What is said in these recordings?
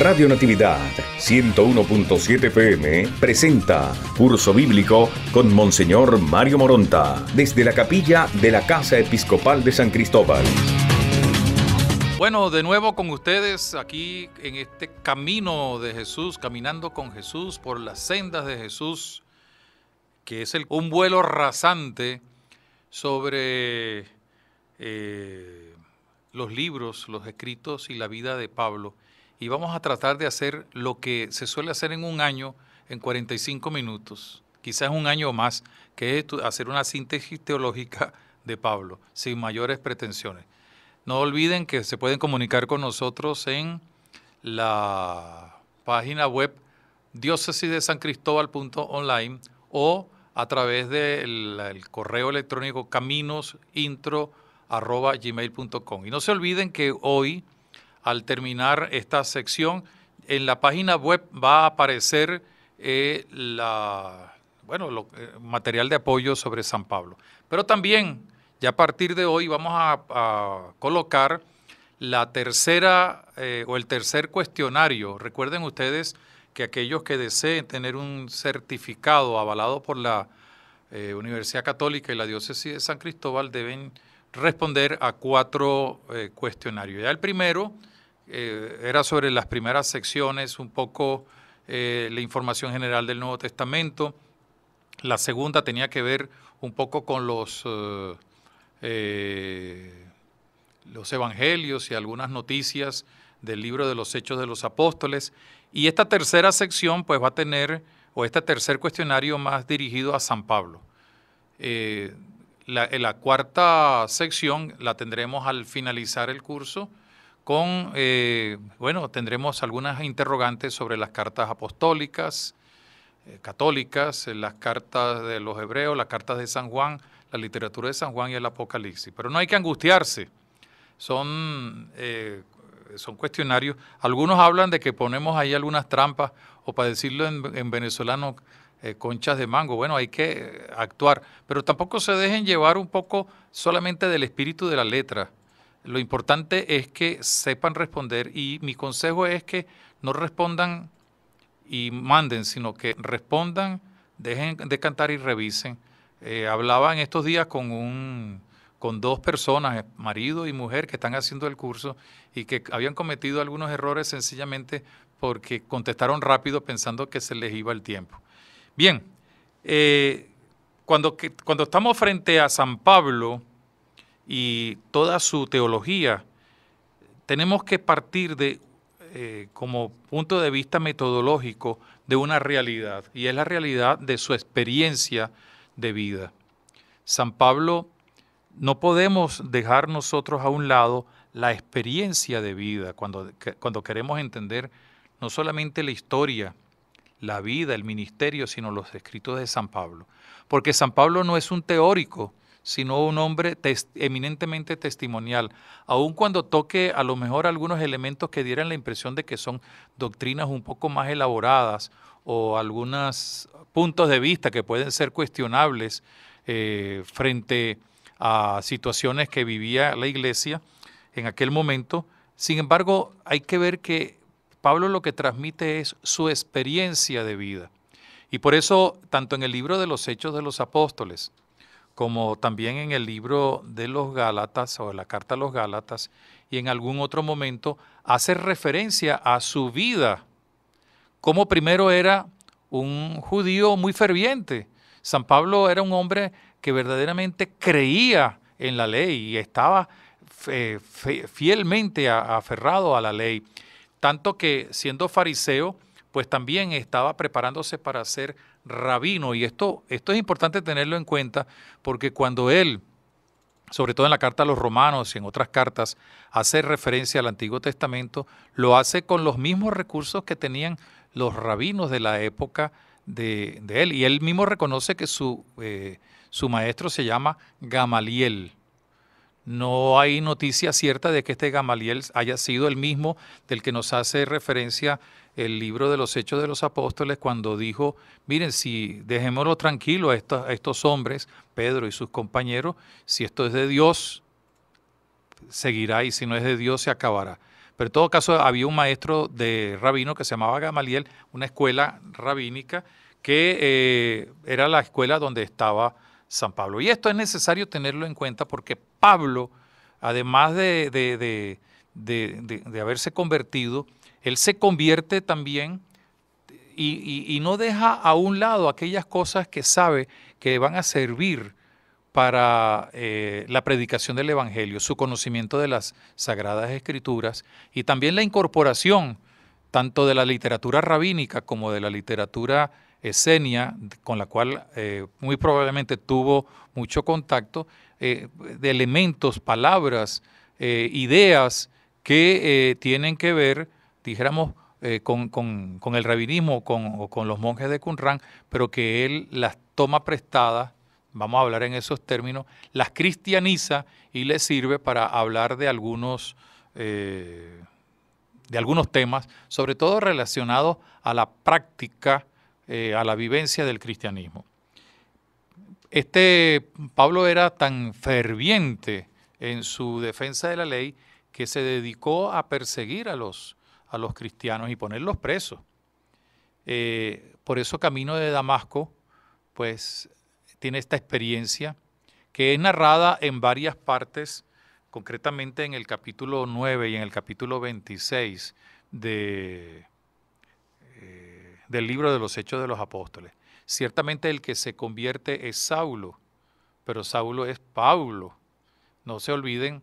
Radio Natividad 101.7 PM presenta Curso Bíblico con Monseñor Mario Moronta desde la capilla de la Casa Episcopal de San Cristóbal. Bueno, de nuevo con ustedes aquí en este camino de Jesús, caminando con Jesús por las sendas de Jesús, que es un vuelo rasante sobre eh, los libros, los escritos y la vida de Pablo y vamos a tratar de hacer lo que se suele hacer en un año en 45 minutos, quizás un año más, que es hacer una síntesis teológica de Pablo, sin mayores pretensiones. No olviden que se pueden comunicar con nosotros en la página web online o a través del correo electrónico caminosintro.com. Y no se olviden que hoy al terminar esta sección. En la página web va a aparecer eh, bueno, eh, material de apoyo sobre San Pablo. Pero también, ya a partir de hoy, vamos a, colocar la tercera eh, o el tercer cuestionario. Recuerden ustedes que aquellos que deseen tener un certificado avalado por la Universidad Católica y la Diócesis de San Cristóbal deben responder a cuatro cuestionarios. Ya el primero eh, era sobre las primeras secciones, un poco eh, la información general del Nuevo Testamento. La segunda tenía que ver un poco con los, eh, los evangelios y algunas noticias del libro de los Hechos de los Apóstoles. Y esta tercera sección pues va a tener, o este tercer cuestionario más dirigido a San Pablo. la, cuarta sección la tendremos al finalizar el curso con, eh, bueno, tendremos algunas interrogantes sobre las cartas apostólicas, eh, católicas, eh, las cartas de los hebreos, las cartas de San Juan, la literatura de San Juan y el Apocalipsis. Pero no hay que angustiarse, son, son cuestionarios. Algunos hablan de que ponemos ahí algunas trampas, o para decirlo en, venezolano, conchas de mango. Bueno, hay que actuar, pero tampoco se dejen llevar un poco solamente del espíritu de la letra. Lo importante es que sepan responder y mi consejo es que no respondan y manden, sino que respondan, dejen de cantar y revisen. Eh, hablaba en estos días con un con dos personas, eh, marido y mujer, que están haciendo el curso y que habían cometido algunos errores sencillamente porque contestaron rápido pensando que se les iba el tiempo. Bien, eh, cuando, cuando estamos frente a San Pablo, y toda su teología, tenemos que partir de, eh, como punto de vista metodológico, de una realidad, y es la realidad de su experiencia de vida. San Pablo, no podemos dejar nosotros a un lado la experiencia de vida cuando, cuando queremos entender no solamente la historia, la vida, el ministerio, sino los escritos de San Pablo. Porque San Pablo no es un teórico, sino un hombre eminentemente testimonial, aun cuando toque a lo mejor algunos elementos que dieran la impresión de que son doctrinas un poco más elaboradas o algunos puntos de vista que pueden ser cuestionables eh, frente a situaciones que vivía la iglesia en aquel momento. Sin embargo, hay que ver que Pablo lo que transmite es su experiencia de vida. Y por eso, tanto en el libro de los Hechos de los Apóstoles como también en el libro de los Gálatas o la carta a los Gálatas, y en algún otro momento hace referencia a su vida, como primero era un judío muy ferviente. San Pablo era un hombre que verdaderamente creía en la ley y estaba eh, fielmente aferrado a la ley, tanto que siendo fariseo, pues también estaba preparándose para ser rabino. Y esto, esto es importante tenerlo en cuenta porque cuando él, sobre todo en la carta a los romanos y en otras cartas, hace referencia al Antiguo Testamento, lo hace con los mismos recursos que tenían los rabinos de la época de, él. Y él mismo reconoce que su, eh, su maestro se llama Gamaliel. No hay noticia cierta de que este Gamaliel haya sido el mismo del que nos hace referencia el libro de los Hechos de los Apóstoles cuando dijo, miren, si dejémoslo tranquilo a, estos hombres, Pedro y sus compañeros, si esto es de Dios, seguirá y si no es de Dios, se acabará. Pero en todo caso, había un maestro de rabino que se llamaba Gamaliel, una escuela rabínica que eh, era la escuela donde estaba San Pablo. Y esto es necesario tenerlo en cuenta porque Pablo, además de, de, de haberse convertido, él se convierte también y, no deja a un lado aquellas cosas que sabe que van a servir para eh, la predicación del Evangelio, su conocimiento de las sagradas escrituras y también la incorporación tanto de la literatura rabínica como de la literatura esenia, con la cual eh, muy probablemente tuvo mucho contacto, eh, de elementos, palabras, ideas que tienen que ver dijéramos, eh, con, el rabinismo con, o con los monjes de Qumran, pero que él las toma prestadas, vamos a hablar en esos términos, las cristianiza y le sirve para hablar de algunos, eh, de algunos temas, sobre todo relacionados a la práctica, eh, a la vivencia del cristianismo. Este Pablo era tan ferviente en su defensa de la ley que se dedicó a perseguir a los a los cristianos y ponerlos presos. Eh, por eso Camino de Damasco, pues, tiene esta experiencia que es narrada en varias partes, concretamente en el capítulo 9 y en el capítulo 26 de, eh, del libro de los Hechos de los Apóstoles. Ciertamente el que se convierte es Saulo, pero Saulo es Pablo. No se olviden,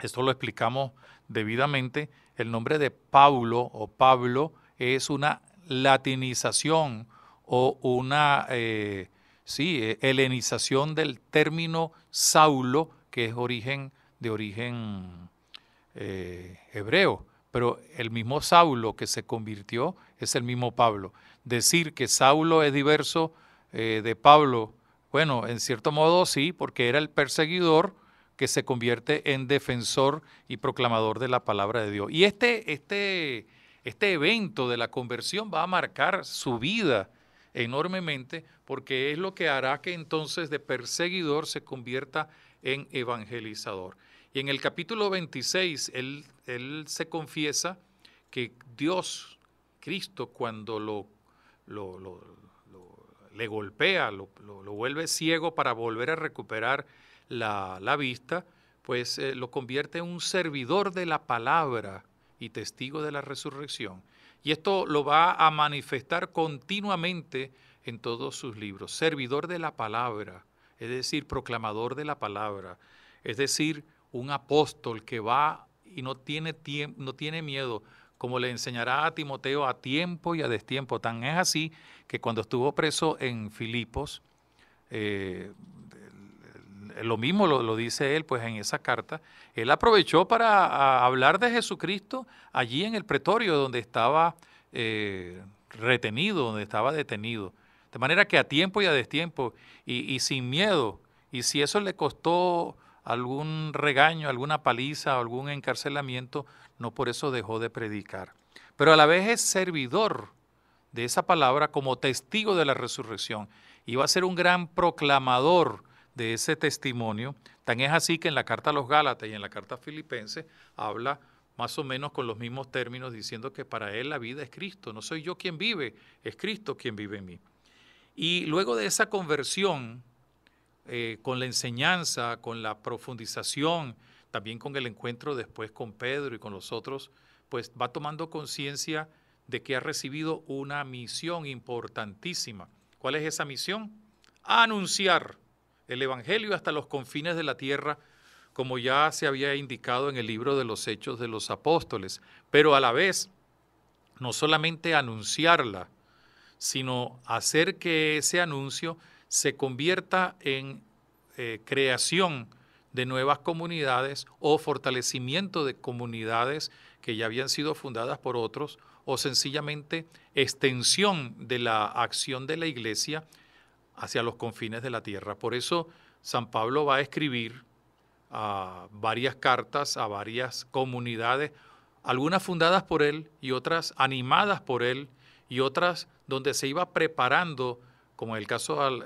esto lo explicamos debidamente, el nombre de Paulo o Pablo es una latinización o una, eh, sí, eh, helenización del término Saulo, que es origen, de origen eh, hebreo. Pero el mismo Saulo que se convirtió es el mismo Pablo. Decir que Saulo es diverso de Pablo, bueno, en cierto modo sí, porque era el perseguidor, que se convierte en defensor y proclamador de la palabra de Dios. Y este, este, este evento de la conversión va a marcar su vida enormemente porque es lo que hará que entonces de perseguidor se convierta en evangelizador. Y en el capítulo 26, él, él se confiesa que Dios, Cristo, cuando lo, le golpea, lo, vuelve ciego para volver a recuperar la, vista, pues eh, lo convierte en un servidor de la palabra y testigo de la resurrección. Y esto lo va a manifestar continuamente en todos sus libros. Servidor de la palabra, es decir, proclamador de la palabra, es decir, un apóstol que va y no tiene, no tiene miedo, como le enseñará a Timoteo a tiempo y a destiempo. Tan es así que cuando estuvo preso en Filipos, eh, lo mismo lo, dice él, pues en esa carta, él aprovechó para hablar de Jesucristo allí en el pretorio donde estaba eh, retenido, donde estaba detenido. De manera que a tiempo y a destiempo, y, y sin miedo, y si eso le costó algún regaño, alguna paliza, algún encarcelamiento, no por eso dejó de predicar. Pero a la vez es servidor de esa palabra como testigo de la resurrección. Iba a ser un gran proclamador de ese testimonio. Tan es así que en la carta a los Gálatas y en la carta a Filipenses habla más o menos con los mismos términos, diciendo que para él la vida es Cristo, no soy yo quien vive, es Cristo quien vive en mí. Y luego de esa conversión, eh, con la enseñanza, con la profundización, también con el encuentro después con Pedro y con los otros, pues va tomando conciencia de que ha recibido una misión importantísima. ¿Cuál es esa misión? Anunciar el Evangelio hasta los confines de la tierra, como ya se había indicado en el libro de los Hechos de los Apóstoles, pero a la vez no solamente anunciarla, sino hacer que ese anuncio se convierta en eh, creación de nuevas comunidades o fortalecimiento de comunidades que ya habían sido fundadas por otros o sencillamente extensión de la acción de la iglesia hacia los confines de la tierra. Por eso San Pablo va a escribir varias cartas a varias comunidades, algunas fundadas por él y otras animadas por él y otras donde se iba preparando, como en el caso eh,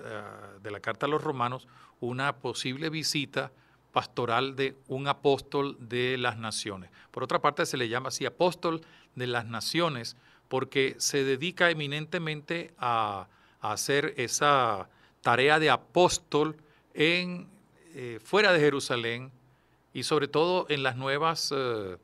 de la carta a los romanos, una posible visita pastoral de un apóstol de las naciones. Por otra parte, se le llama así apóstol de las naciones porque se dedica eminentemente a hacer esa tarea de apóstol en, eh, fuera de Jerusalén y sobre todo en las nuevas eh,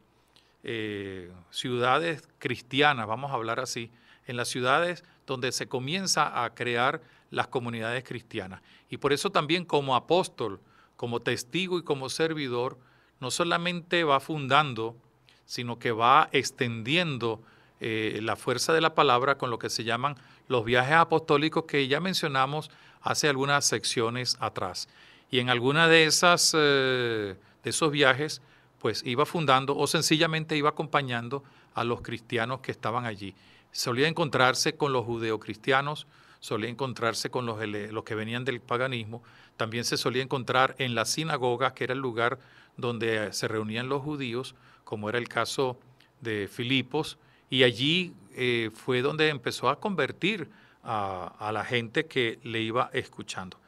eh, ciudades cristianas, vamos a hablar así, en las ciudades donde se comienza a crear las comunidades cristianas. Y por eso también como apóstol, como testigo y como servidor, no solamente va fundando, sino que va extendiendo eh, la fuerza de la palabra con lo que se llaman los viajes apostólicos que ya mencionamos hace algunas secciones atrás. Y en alguna de esas, eh, de esos viajes, pues iba fundando o sencillamente iba acompañando a los cristianos que estaban allí. Solía encontrarse con los judeocristianos, solía encontrarse con los, los que venían del paganismo, también se solía encontrar en las sinagogas, que era el lugar donde se reunían los judíos, como era el caso de Filipos, y allí eh, fue donde empezó a convertir a, la gente que le iba escuchando.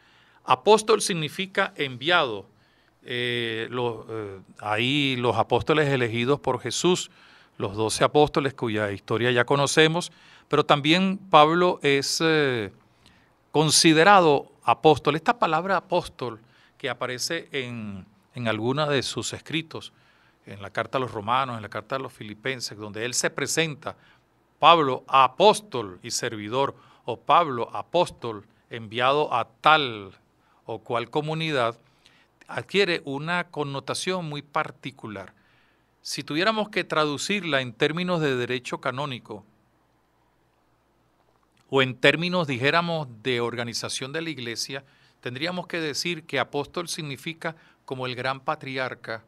Apóstol significa enviado. Eh, los, eh, ahí los apóstoles elegidos por Jesús, los doce apóstoles cuya historia ya conocemos, pero también Pablo es considerado apóstol. Esta palabra apóstol que aparece en, en algunos de sus escritos en la carta a los romanos, en la carta a los filipenses, donde él se presenta, Pablo apóstol y servidor, o Pablo apóstol enviado a tal o cual comunidad, adquiere una connotación muy particular. Si tuviéramos que traducirla en términos de derecho canónico, o en términos, dijéramos, de organización de la iglesia, tendríamos que decir que apóstol significa como el gran patriarca,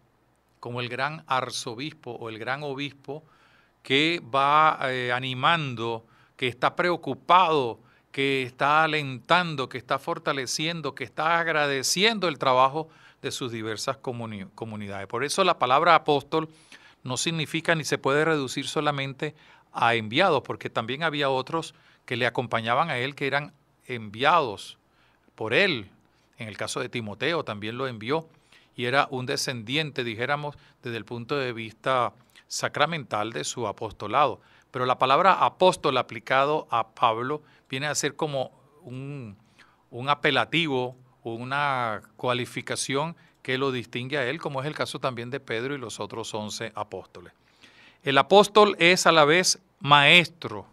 como el gran arzobispo o el gran obispo que va eh, animando, que está preocupado, que está alentando, que está fortaleciendo, que está agradeciendo el trabajo de sus diversas comunidades. Por eso la palabra apóstol no significa ni se puede reducir solamente a enviados, porque también había otros que le acompañaban a él que eran enviados por él. En el caso de Timoteo también lo envió y era un descendiente, dijéramos, desde el punto de vista sacramental de su apostolado. Pero la palabra apóstol aplicado a Pablo viene a ser como un, un apelativo, una cualificación que lo distingue a él, como es el caso también de Pedro y los otros once apóstoles. El apóstol es a la vez maestro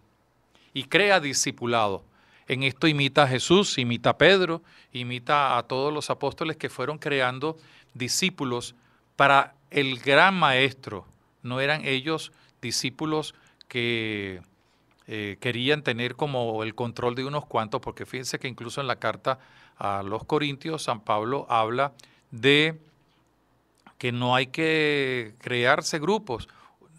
y crea discipulado. En esto imita a Jesús, imita a Pedro, imita a todos los apóstoles que fueron creando discípulos para el gran maestro. No eran ellos discípulos que eh, querían tener como el control de unos cuantos, porque fíjense que incluso en la carta a los Corintios, San Pablo habla de que no hay que crearse grupos,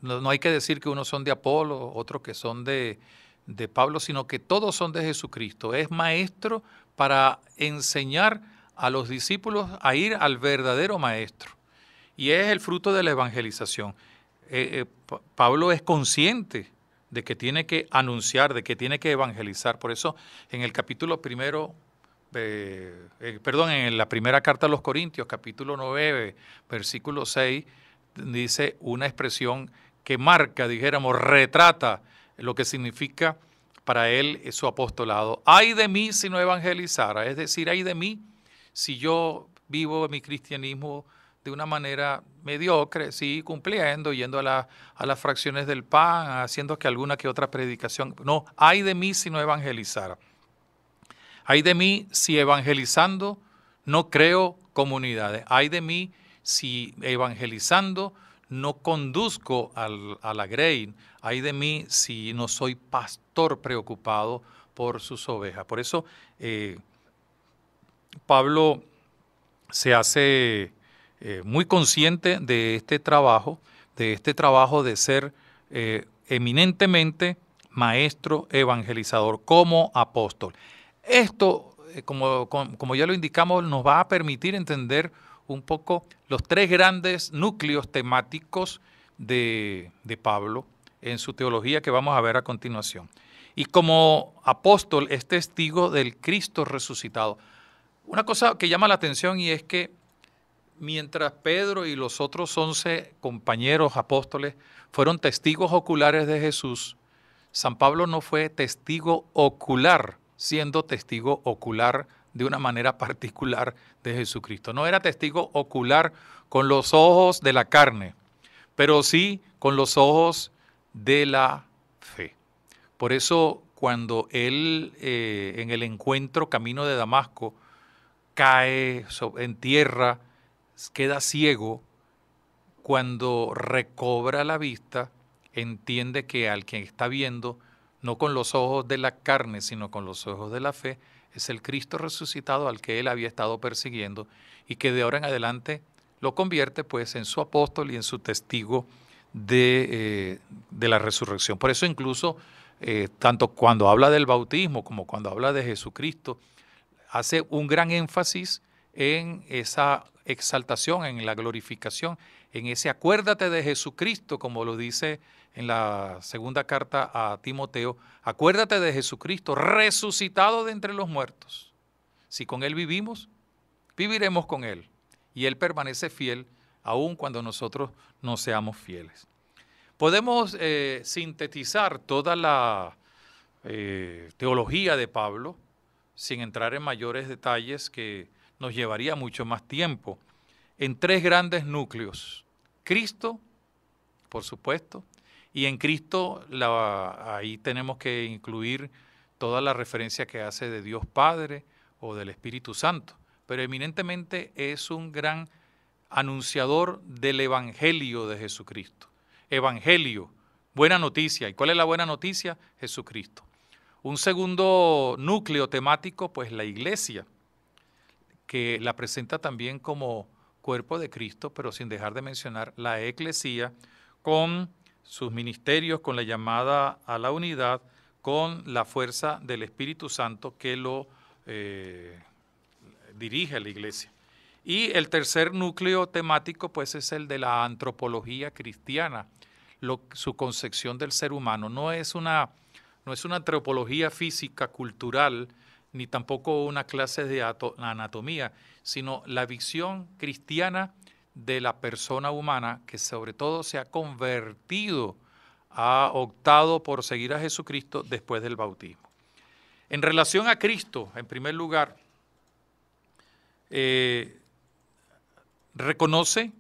no, hay que decir que unos son de Apolo, otros que son de, de Pablo, sino que todos son de Jesucristo. Es maestro para enseñar a los discípulos a ir al verdadero maestro. Y es el fruto de la evangelización. Eh, eh, Pablo es consciente de que tiene que anunciar, de que tiene que evangelizar. Por eso en el capítulo primero, eh, perdón, en la primera carta a los Corintios, capítulo 9, versículo 6, dice una expresión que marca, dijéramos, retrata lo que significa para él su apostolado. Hay de mí si no evangelizara, es decir, hay de mí si yo vivo mi cristianismo de una manera mediocre, sí, cumpliendo, yendo a, a las fracciones del pan, haciendo que alguna que otra predicación. No, hay de mí si no evangelizar. Hay de mí si evangelizando no creo comunidades. Hay de mí si evangelizando no conduzco a la grey. Hay de mí si no soy pastor preocupado por sus ovejas. Por eso eh, Pablo se hace eh, muy consciente de este trabajo, de este trabajo de ser eh, eminentemente maestro evangelizador como apóstol. Esto, eh, como, ya lo indicamos, nos va a permitir entender un poco los tres grandes núcleos temáticos de, Pablo en su teología que vamos a ver a continuación. Y como apóstol es testigo del Cristo resucitado. Una cosa que llama la atención y es que mientras Pedro y los otros once compañeros apóstoles fueron testigos oculares de Jesús, San Pablo no fue testigo ocular, siendo testigo ocular de una manera particular de Jesucristo. No era testigo ocular con los ojos de la carne, pero sí con los ojos de la fe. Por eso cuando él eh, en el encuentro camino de Damasco cae en tierra, queda ciego, cuando recobra la vista, entiende que al quien está viendo, no con los ojos de la carne, sino con los ojos de la fe, es el Cristo resucitado al que él había estado persiguiendo y que de ahora en adelante lo convierte pues en su apóstol y en su testigo de, eh, la resurrección. Por eso incluso, eh, tanto cuando habla del bautismo como cuando habla de Jesucristo, hace un gran énfasis en esa exaltación, en la glorificación, en ese acuérdate de Jesucristo, como lo dice en la segunda carta a Timoteo, acuérdate de Jesucristo resucitado de entre los muertos. Si con Él vivimos, viviremos con Él. Y Él permanece fiel aun cuando nosotros no seamos fieles. Podemos eh, sintetizar toda la eh, teología de Pablo sin entrar en mayores detalles que nos llevaría mucho más tiempo, en tres grandes núcleos. Cristo, por supuesto, y en Cristo ahí tenemos que incluir toda la referencia que hace de Dios Padre o del Espíritu Santo, pero eminentemente es un gran anunciador del Evangelio de Jesucristo. Evangelio, buena noticia. ¿Y cuál es la buena noticia? Jesucristo. Un segundo núcleo temático, pues la iglesia, que la presenta también como cuerpo de Cristo, pero sin dejar de mencionar la eclesía, con sus ministerios, con la llamada a la unidad, con la fuerza del Espíritu Santo que lo eh, dirige a la iglesia. Y el tercer núcleo temático, pues, es el de la antropología cristiana, su concepción del ser humano. No es una no es una antropología física, cultural, ni tampoco una clase de anatomía, sino la visión cristiana de la persona humana que sobre todo se ha convertido, ha optado por seguir a Jesucristo después del bautismo. En relación a Cristo, en primer lugar, eh, reconoce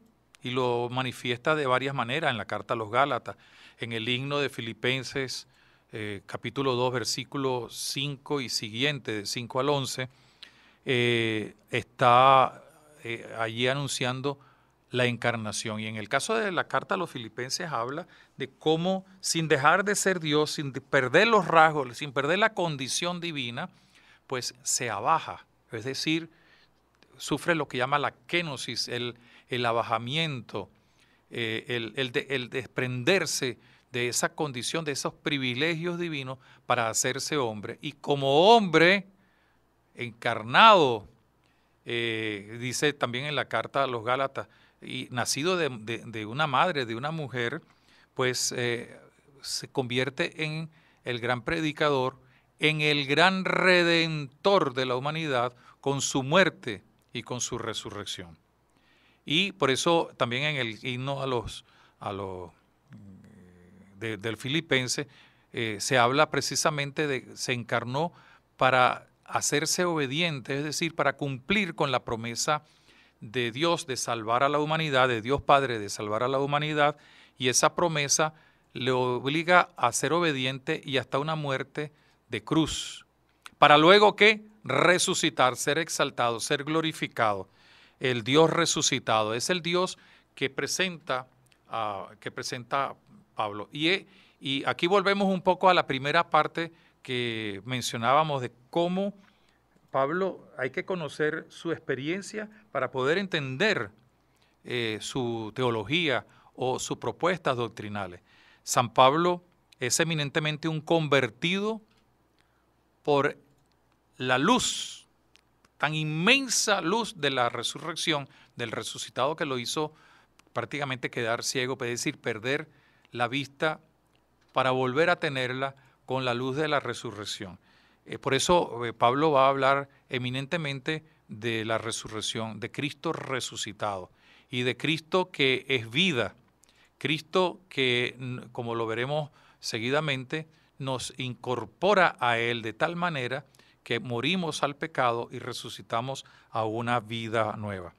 y lo manifiesta de varias maneras en la carta a los Gálatas, en el himno de Filipenses eh, capítulo 2, versículo 5 y siguiente, de 5 al 11, eh, está eh, allí anunciando la encarnación. Y en el caso de la carta a los filipenses habla de cómo sin dejar de ser Dios, sin perder los rasgos, sin perder la condición divina, pues se abaja. Es decir, sufre lo que llama la kenosis, el, el abajamiento, el, el, de, el, desprenderse de esa condición, de esos privilegios divinos para hacerse hombre. Y como hombre encarnado, eh, dice también en la carta a los Gálatas, y nacido de, una madre, de una mujer, pues eh, se convierte en el gran predicador, en el gran redentor de la humanidad con su muerte y con su resurrección. Y por eso también en el himno a los, a los del filipense, eh, se habla precisamente de, se encarnó para hacerse obediente, es decir, para cumplir con la promesa de Dios de salvar a la humanidad, de Dios Padre de salvar a la humanidad, y esa promesa le obliga a ser obediente y hasta una muerte de cruz, para luego que resucitar, ser exaltado, ser glorificado. El Dios resucitado es el Dios que presenta, ah, que presenta Pablo. Y, eh, y aquí volvemos un poco a la primera parte que mencionábamos de cómo Pablo hay que conocer su experiencia para poder entender eh, su teología o sus propuestas doctrinales. San Pablo es eminentemente un convertido por la luz, tan inmensa luz de la resurrección, del resucitado que lo hizo prácticamente quedar ciego, es decir, perder la vista para volver a tenerla con la luz de la resurrección. Eh, por eso eh, Pablo va a hablar eminentemente de la resurrección, de Cristo resucitado y de Cristo que es vida, Cristo que, como lo veremos seguidamente, nos incorpora a Él de tal manera que morimos al pecado y resucitamos a una vida nueva.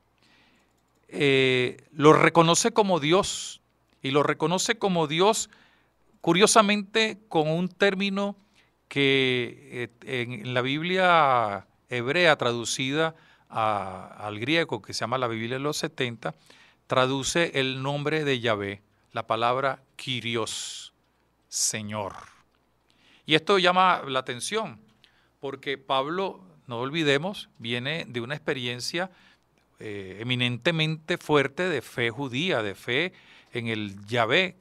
Eh, lo reconoce como Dios y lo reconoce como Dios, curiosamente con un término que eh, en la Biblia hebrea traducida al griego, que se llama la Biblia de los 70, traduce el nombre de Yahvé, la palabra Kyrios, Señor. Y esto llama la atención, porque Pablo, no olvidemos, viene de una experiencia eh, eminentemente fuerte de fe judía, de fe en el Yahvé,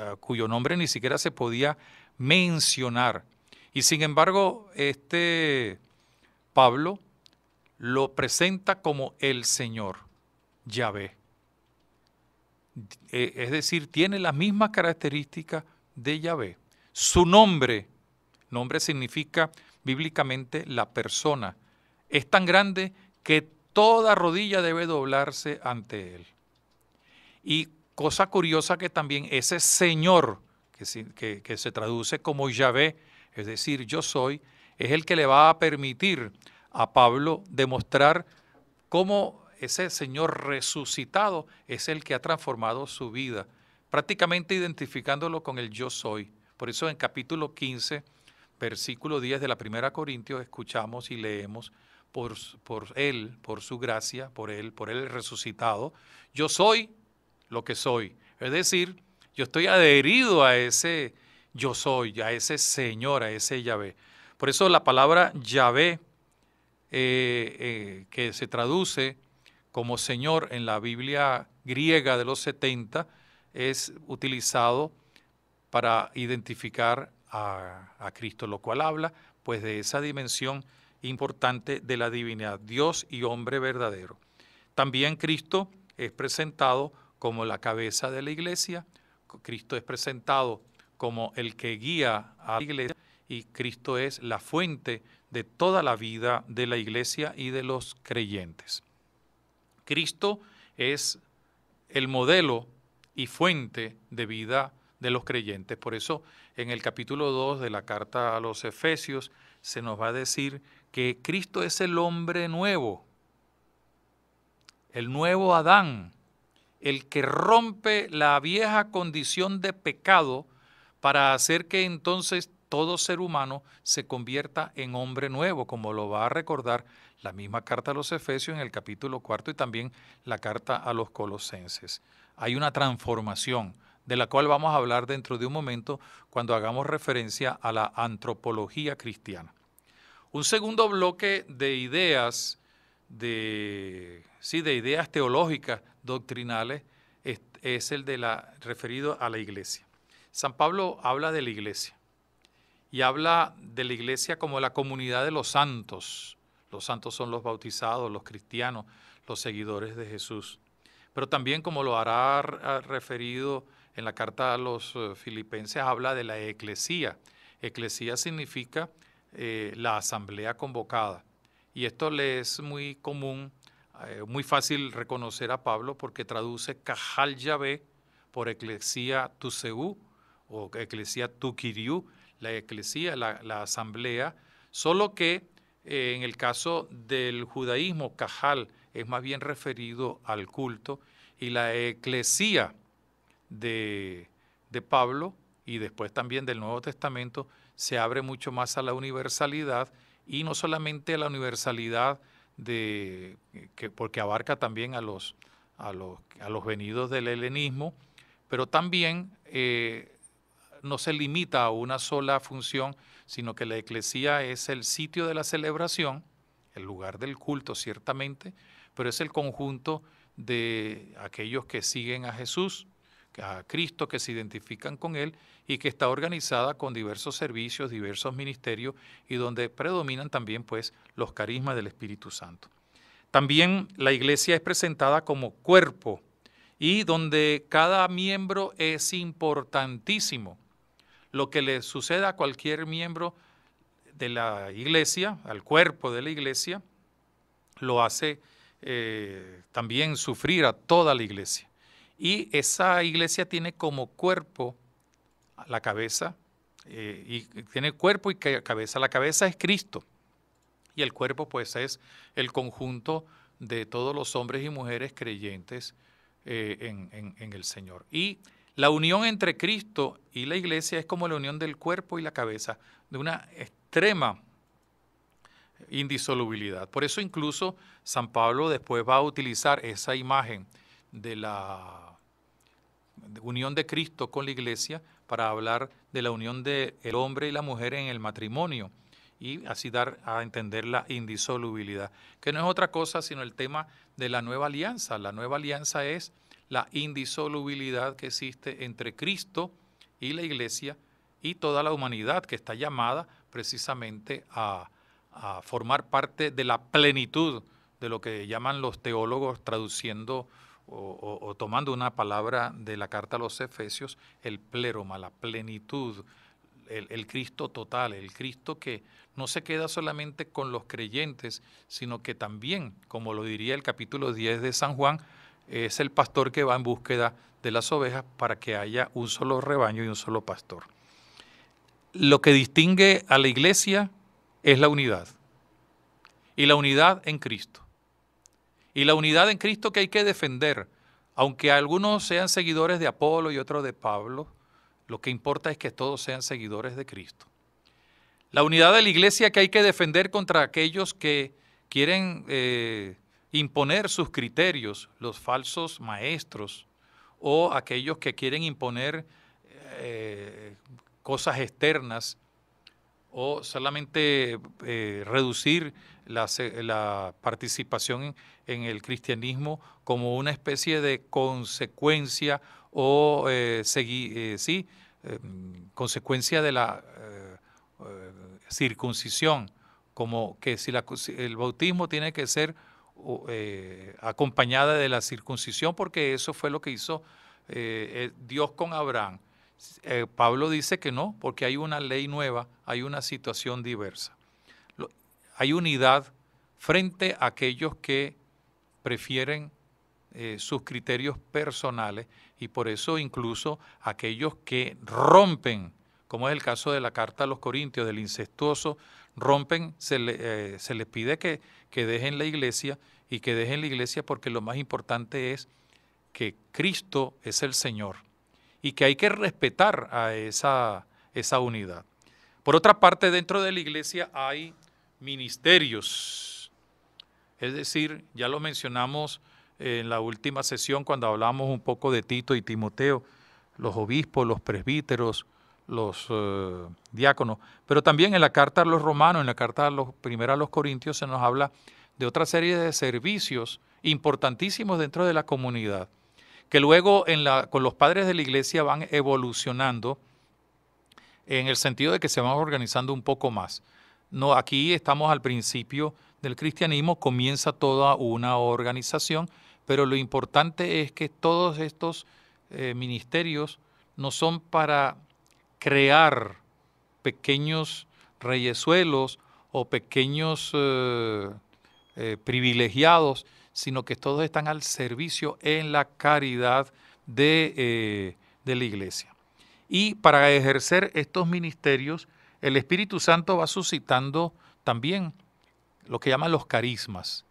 ah, cuyo nombre ni siquiera se podía mencionar. Y sin embargo, este Pablo lo presenta como el Señor, Yahvé. E, es decir, tiene las mismas características de Yahvé. Su nombre, nombre significa bíblicamente la persona, es tan grande que toda rodilla debe doblarse ante él. Y Cosa curiosa que también ese Señor, que, se traduce como Yahvé, es decir, yo soy, es el que le va a permitir a Pablo demostrar cómo ese Señor resucitado es el que ha transformado su vida, prácticamente identificándolo con el yo soy. Por eso en capítulo 15, versículo 10 de la primera Corintios, escuchamos y leemos, por, por Él, por su gracia, por Él, por Él resucitado, yo soy lo que soy. Es decir, yo estoy adherido a ese yo soy, a ese Señor, a ese Yahvé. Por eso la palabra Yahvé, eh, eh, que se traduce como Señor en la Biblia griega de los 70, es utilizado para identificar a, a Cristo, lo cual habla pues de esa dimensión importante de la divinidad, Dios y hombre verdadero. También Cristo es presentado como la cabeza de la iglesia, Cristo es presentado como el que guía a la iglesia y Cristo es la fuente de toda la vida de la iglesia y de los creyentes. Cristo es el modelo y fuente de vida de los creyentes. Por eso en el capítulo 2 de la carta a los Efesios se nos va a decir que Cristo es el hombre nuevo, el nuevo Adán, el que rompe la vieja condición de pecado para hacer que entonces todo ser humano se convierta en hombre nuevo, como lo va a recordar la misma carta a los Efesios en el capítulo cuarto y también la carta a los Colosenses. Hay una transformación de la cual vamos a hablar dentro de un momento cuando hagamos referencia a la antropología cristiana. Un segundo bloque de ideas, de, sí, de ideas teológicas, doctrinales es, el de la referido a la iglesia. San Pablo habla de la iglesia y habla de la iglesia como la comunidad de los santos. Los santos son los bautizados, los cristianos, los seguidores de Jesús. Pero también como lo hará referido en la carta a los eh, filipenses, habla de la eclesía. Eclesía significa eh, la asamblea convocada. Y esto le es muy común eh, muy fácil reconocer a Pablo porque traduce Cajal Yahvé por eclesía Tuseú o eclesía Tukiriú, la eclesía, la, asamblea, solo que eh, en el caso del judaísmo, Cajal es más bien referido al culto y la eclesía de, de Pablo y después también del Nuevo Testamento se abre mucho más a la universalidad y no solamente a la universalidad de eh, porque abarca también a los, a los, venidos del helenismo, pero también eh, no se limita a una sola función, sino que la eclesía es el sitio de la celebración, el lugar del culto ciertamente, pero es el conjunto de aquellos que siguen a Jesús, a Cristo, que se identifican con Él y que está organizada con diversos servicios, diversos ministerios y donde predominan también pues los carismas del Espíritu Santo. También la iglesia es presentada como cuerpo y donde cada miembro es importantísimo. Lo que le suceda a cualquier miembro de la iglesia, al cuerpo de la iglesia, lo hace eh, también sufrir a toda la iglesia. Y esa iglesia tiene como cuerpo la cabeza, eh, y tiene cuerpo y cabeza. La cabeza es Cristo y el cuerpo pues es el conjunto de todos los hombres y mujeres creyentes eh, en el Señor. Y la unión entre Cristo y la iglesia es como la unión del cuerpo y la cabeza, de una extrema indisolubilidad. Por eso incluso San Pablo después va a utilizar esa imagen de la unión de Cristo con la iglesia para hablar de la unión del el hombre y la mujer en el matrimonio y así dar a entender la indisolubilidad, que no es otra cosa sino el tema de la nueva alianza. La nueva alianza es la indisolubilidad que existe entre Cristo y la iglesia y toda la humanidad que está llamada precisamente a, a formar parte de la plenitud de lo que llaman los teólogos traduciendo o, tomando una palabra de la carta a los Efesios, el pleroma, la plenitud, el, el, Cristo total, el Cristo que no se queda solamente con los creyentes, sino que también, como lo diría el capítulo 10 de San Juan, es el pastor que va en búsqueda de las ovejas para que haya un solo rebaño y un solo pastor. Lo que distingue a la iglesia es la unidad, y la unidad en Cristo y la unidad en Cristo que hay que defender. Aunque algunos sean seguidores de Apolo y otros de Pablo, lo que importa es que todos sean seguidores de Cristo. La unidad de la iglesia que hay que defender contra aquellos que quieren eh, imponer sus criterios, los falsos maestros, o aquellos que quieren imponer eh, cosas externas, o solamente eh, reducir la, participación en, el cristianismo como una especie de consecuencia o eh, eh, sí, em, consecuencia de la eh, circuncisión, como que si el bautismo tiene que ser acompañada de la circuncisión, porque eso fue lo que hizo Dios con Abraham. Pablo dice que no, porque hay una ley nueva, hay una situación diversa hay unidad frente a aquellos que prefieren eh, sus criterios personales y por eso incluso aquellos que rompen, como es el caso de la carta a los Corintios, del incestuoso, rompen, eh, se, les pide que, que dejen la iglesia y que dejen la iglesia porque lo más importante es que Cristo es el Señor y que hay que respetar a esa, esa unidad. Por otra parte, dentro de la iglesia hay ministerios. Es decir, ya lo mencionamos en la última sesión cuando hablamos un poco de Tito y Timoteo, los obispos, los presbíteros, los eh, diáconos, pero también en la carta a los romanos, en la carta a los, primeros a los corintios se nos habla de otra serie de servicios importantísimos dentro de la comunidad, que luego con los padres de la iglesia van evolucionando en el sentido de que se van organizando un poco más. No, aquí estamos al principio del cristianismo, comienza toda una organización, pero lo importante es que todos estos eh, ministerios no son para crear pequeños reyesuelos o pequeños eh, eh, privilegiados, sino que todos están al servicio en la caridad de, de la iglesia. Y para ejercer estos ministerios, el Espíritu Santo va suscitando también lo que llaman los carismas.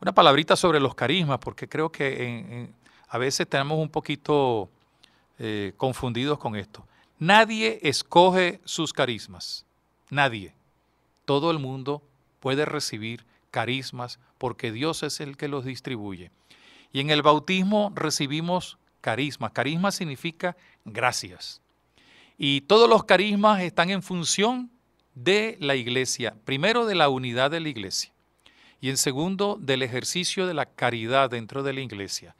Una palabrita sobre los carismas, porque creo que a veces tenemos un poquito eh, confundidos con esto. Nadie escoge sus carismas, nadie. Todo el mundo puede recibir carismas porque Dios es el que los distribuye. Y en el bautismo recibimos carismas. Carisma significa gracias. Y todos los carismas están en función de la iglesia, primero de la unidad de la iglesia y en segundo del ejercicio de la caridad dentro de la iglesia.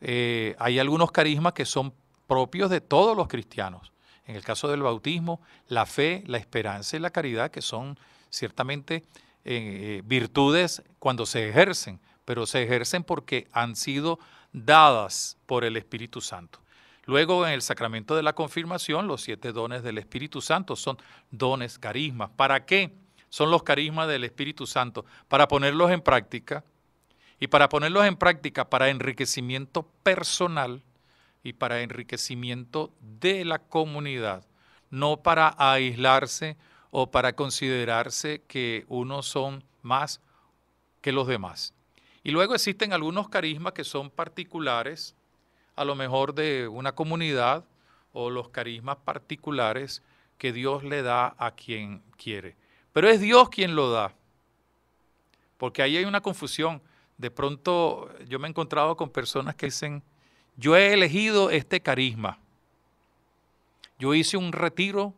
Eh, hay algunos carismas que son propios de todos los cristianos. En el caso del bautismo, la fe, la esperanza y la caridad, que son ciertamente eh, eh, virtudes cuando se ejercen, pero se ejercen porque han sido dadas por el Espíritu Santo. Luego, en el sacramento de la confirmación, los siete dones del Espíritu Santo son dones, carismas. ¿Para qué son los carismas del Espíritu Santo? Para ponerlos en práctica. Y para ponerlos en práctica, para enriquecimiento personal y para enriquecimiento de la comunidad, no para aislarse o para considerarse que unos son más que los demás. Y luego existen algunos carismas que son particulares, a lo mejor de una comunidad o los carismas particulares que Dios le da a quien quiere. Pero es Dios quien lo da. Porque ahí hay una confusión. De pronto yo me he encontrado con personas que dicen, yo he elegido este carisma. Yo hice un retiro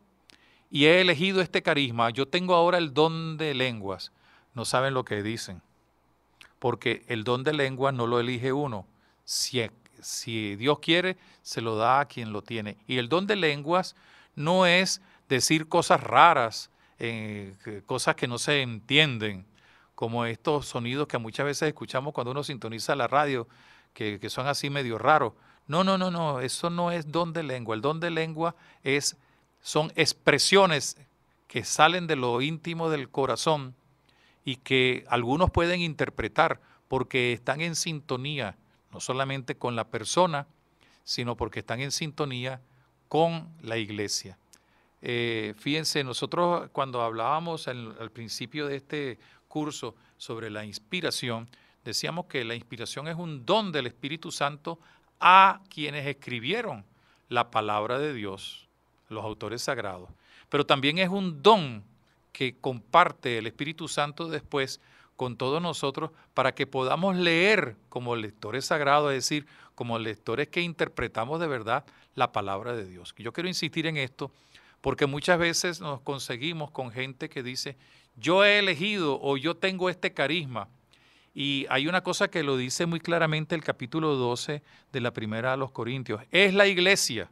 y he elegido este carisma. Yo tengo ahora el don de lenguas. No saben lo que dicen. Porque el don de lenguas no lo elige uno, si Dios quiere, se lo da a quien lo tiene. Y el don de lenguas no es decir cosas raras, eh, cosas que no se entienden, como estos sonidos que muchas veces escuchamos cuando uno sintoniza la radio, que, son así medio raros. No, no, no, no, eso no es don de lengua. El don de lengua es, son expresiones que salen de lo íntimo del corazón y que algunos pueden interpretar porque están en sintonía no solamente con la persona, sino porque están en sintonía con la iglesia. Eh, fíjense, nosotros cuando hablábamos al, al principio de este curso sobre la inspiración, decíamos que la inspiración es un don del Espíritu Santo a quienes escribieron la palabra de Dios, los autores sagrados, pero también es un don que comparte el Espíritu Santo después con todos nosotros para que podamos leer como lectores sagrados, es decir, como lectores que interpretamos de verdad la palabra de Dios. Yo quiero insistir en esto porque muchas veces nos conseguimos con gente que dice, yo he elegido o yo tengo este carisma. Y hay una cosa que lo dice muy claramente el capítulo 12 de la primera a los Corintios, es la iglesia.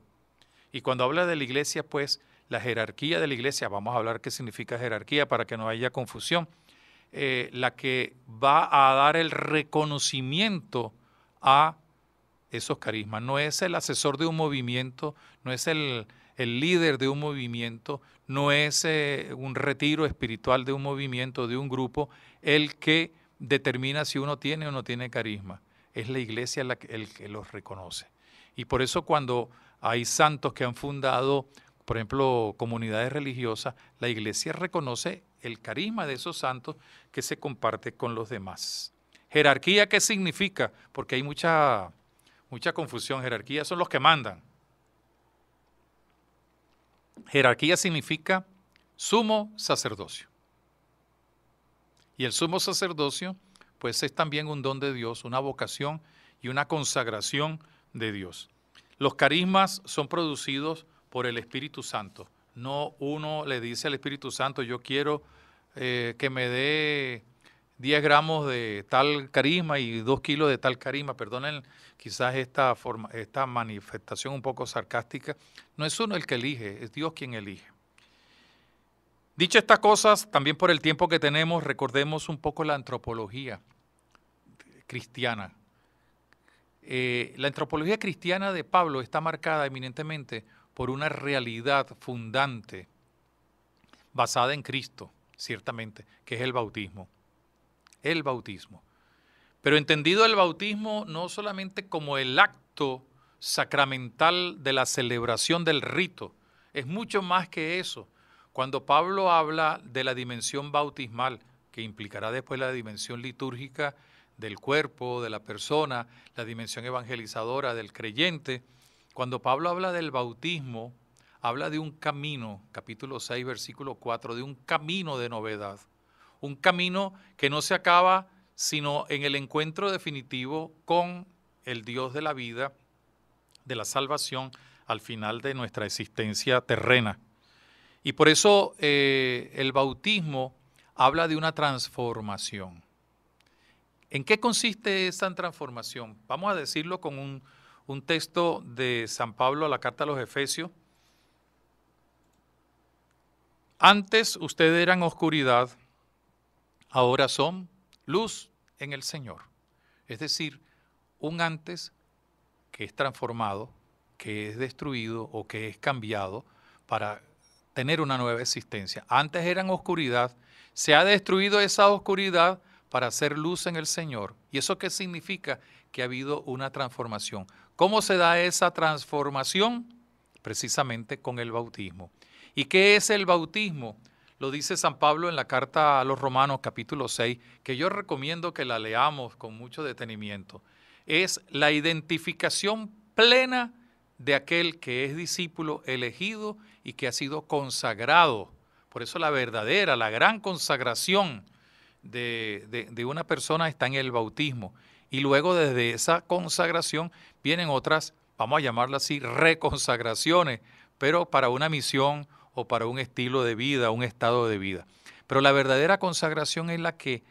Y cuando habla de la iglesia, pues la jerarquía de la iglesia, vamos a hablar qué significa jerarquía para que no haya confusión, eh, la que va a dar el reconocimiento a esos carismas. No es el asesor de un movimiento, no es el, líder de un movimiento, no es eh, un retiro espiritual de un movimiento, de un grupo, el que determina si uno tiene o no tiene carisma. Es la iglesia el que los reconoce. Y por eso cuando hay santos que han fundado por ejemplo, comunidades religiosas, la iglesia reconoce el carisma de esos santos que se comparte con los demás. Jerarquía, ¿qué significa? Porque hay mucha, mucha confusión. Jerarquía son los que mandan. Jerarquía significa sumo sacerdocio. Y el sumo sacerdocio, pues es también un don de Dios, una vocación y una consagración de Dios. Los carismas son producidos por el Espíritu Santo. No uno le dice al Espíritu Santo, yo quiero eh, que me dé 10 gramos de tal carisma y 2 kilos de tal carisma. Perdonen quizás esta, forma, esta manifestación un poco sarcástica. No es uno el que elige, es Dios quien elige. Dicho estas cosas, también por el tiempo que tenemos, recordemos un poco la antropología cristiana. Eh, la antropología cristiana de Pablo está marcada eminentemente por una realidad fundante basada en Cristo, ciertamente, que es el bautismo. El bautismo. Pero entendido el bautismo no solamente como el acto sacramental de la celebración del rito, es mucho más que eso. Cuando Pablo habla de la dimensión bautismal, que implicará después la dimensión litúrgica del cuerpo, de la persona, la dimensión evangelizadora del creyente, cuando Pablo habla del bautismo, habla de un camino, capítulo 6, versículo 4, de un camino de novedad, un camino que no se acaba sino en el encuentro definitivo con el Dios de la vida, de la salvación, al final de nuestra existencia terrena. Y por eso eh, el bautismo habla de una transformación. ¿En qué consiste esa transformación? Vamos a decirlo con un, un texto de San Pablo a la carta a los Efesios. Antes ustedes eran oscuridad, ahora son luz en el Señor. Es decir, un antes que es transformado, que es destruido o que es cambiado para tener una nueva existencia. Antes eran oscuridad, se ha destruido esa oscuridad para hacer luz en el Señor. ¿Y eso qué significa? Que ha habido una transformación. ¿Cómo se da esa transformación? Precisamente con el bautismo. ¿Y qué es el bautismo? Lo dice San Pablo en la carta a los Romanos capítulo 6, que yo recomiendo que la leamos con mucho detenimiento. Es la identificación plena de aquel que es discípulo elegido y que ha sido consagrado. Por eso la verdadera, la gran consagración de, de una persona está en el bautismo y luego desde esa consagración vienen otras, vamos a llamarlas así, reconsagraciones, pero para una misión o para un estilo de vida, un estado de vida. Pero la verdadera consagración es la que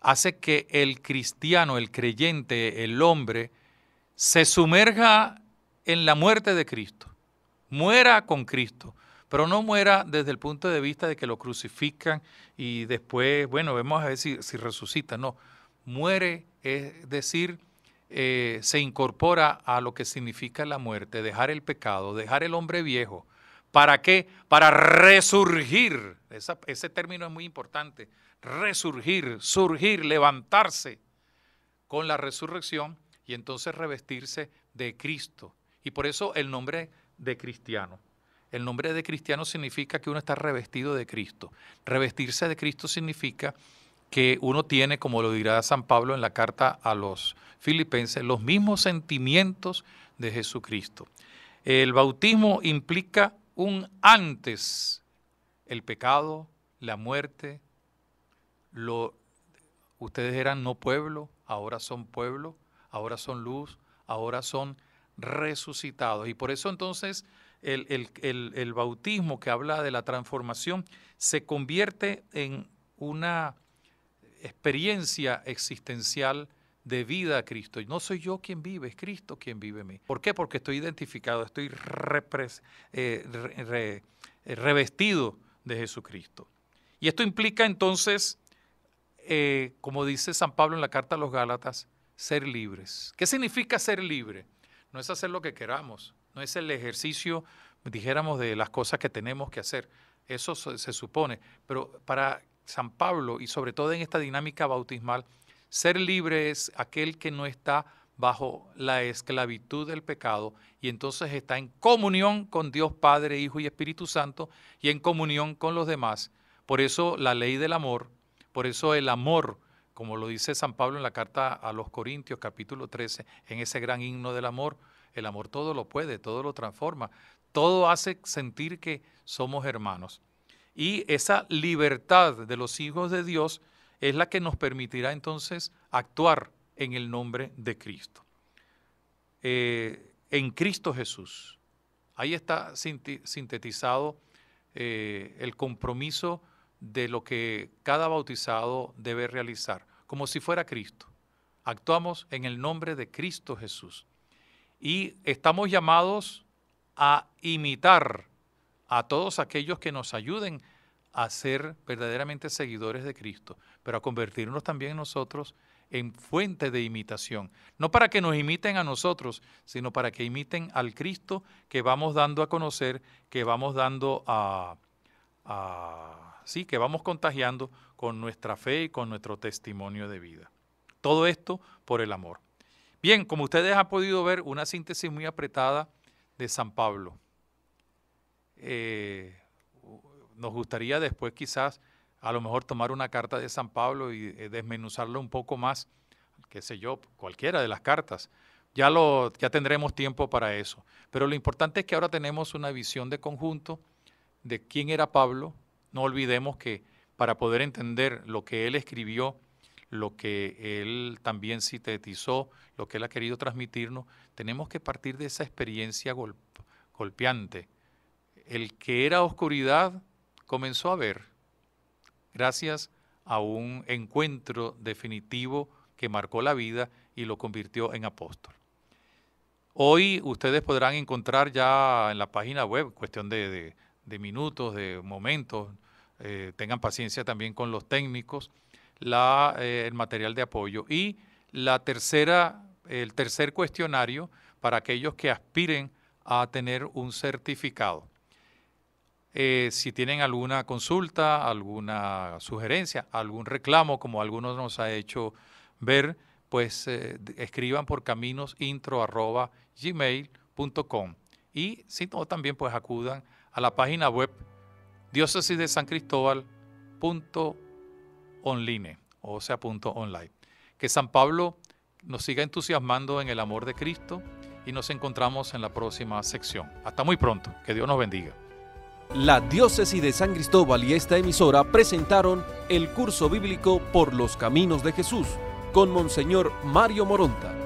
hace que el cristiano, el creyente, el hombre, se sumerja en la muerte de Cristo, muera con Cristo, pero no muera desde el punto de vista de que lo crucifican y después, bueno, vemos a ver si, si resucita, no, muere, es decir, eh, se incorpora a lo que significa la muerte, dejar el pecado, dejar el hombre viejo. ¿Para qué? Para resurgir. ese término es muy importante. Resurgir, surgir, levantarse con la resurrección y entonces revestirse de Cristo. Y por eso el nombre de cristiano. El nombre de cristiano significa que uno está revestido de Cristo. Revestirse de Cristo significa que uno tiene, como lo dirá San Pablo en la carta a los filipenses, los mismos sentimientos de Jesucristo. El bautismo implica un antes, el pecado, la muerte, lo, ustedes eran no pueblo, ahora son pueblo, ahora son luz, ahora son resucitados. Y por eso entonces el, el bautismo que habla de la transformación se convierte en una experiencia existencial de vida a Cristo. No soy yo quien vive, es Cristo quien vive en mí. ¿Por qué? Porque estoy identificado, estoy eh, eh, revestido de Jesucristo. Y esto implica entonces, eh, como dice San Pablo en la carta a los Gálatas, ser libres. ¿Qué significa ser libre? No es hacer lo que queramos, no es el ejercicio, dijéramos, de las cosas que tenemos que hacer. Eso se supone. Pero para San Pablo y sobre todo en esta dinámica bautismal, ser libre es aquel que no está bajo la esclavitud del pecado y entonces está en comunión con Dios Padre, Hijo y Espíritu Santo y en comunión con los demás. Por eso la ley del amor, por eso el amor, como lo dice San Pablo en la carta a los Corintios capítulo 13, en ese gran himno del amor, el amor todo lo puede, todo lo transforma, todo hace sentir que somos hermanos. Y esa libertad de los hijos de Dios es la que nos permitirá entonces actuar en el nombre de Cristo. Eh, en Cristo Jesús. Ahí está sintetizado eh, el compromiso de lo que cada bautizado debe realizar, como si fuera Cristo. Actuamos en el nombre de Cristo Jesús. Y estamos llamados a imitar a todos aquellos que nos ayuden a ser verdaderamente seguidores de Cristo, pero a convertirnos también nosotros en fuente de imitación. No para que nos imiten a nosotros, sino para que imiten al Cristo que vamos dando a conocer, que vamos dando a, sí, que vamos contagiando con nuestra fe y con nuestro testimonio de vida. Todo esto por el amor. Bien, como ustedes han podido ver, una síntesis muy apretada de San Pablo. Eh, nos gustaría después quizás a lo mejor tomar una carta de San Pablo y eh, desmenuzarlo un poco más, qué sé yo, cualquiera de las cartas. Ya, lo, ya tendremos tiempo para eso. Pero lo importante es que ahora tenemos una visión de conjunto de quién era Pablo. No olvidemos que para poder entender lo que él escribió, lo que él también sintetizó, lo que él ha querido transmitirnos, tenemos que partir de esa experiencia golpeante el que era oscuridad comenzó a ver, gracias a un encuentro definitivo que marcó la vida y lo convirtió en apóstol. Hoy ustedes podrán encontrar ya en la página web, cuestión de, minutos, de momentos, eh, tengan paciencia también con los técnicos, eh, el material de apoyo. Y la tercera, el tercer cuestionario para aquellos que aspiren a tener un certificado. Eh, si tienen alguna consulta, alguna sugerencia, algún reclamo, como algunos nos ha hecho ver, pues eh, escriban por caminosintro.gmail.com. Y si no, también pues acudan a la página web diócesis de San Cristóbal o sea, punto online. Que San Pablo nos siga entusiasmando en el amor de Cristo y nos encontramos en la próxima sección. Hasta muy pronto. Que Dios nos bendiga. La Diócesis de San Cristóbal y esta emisora presentaron el curso bíblico Por los Caminos de Jesús con Monseñor Mario Moronta.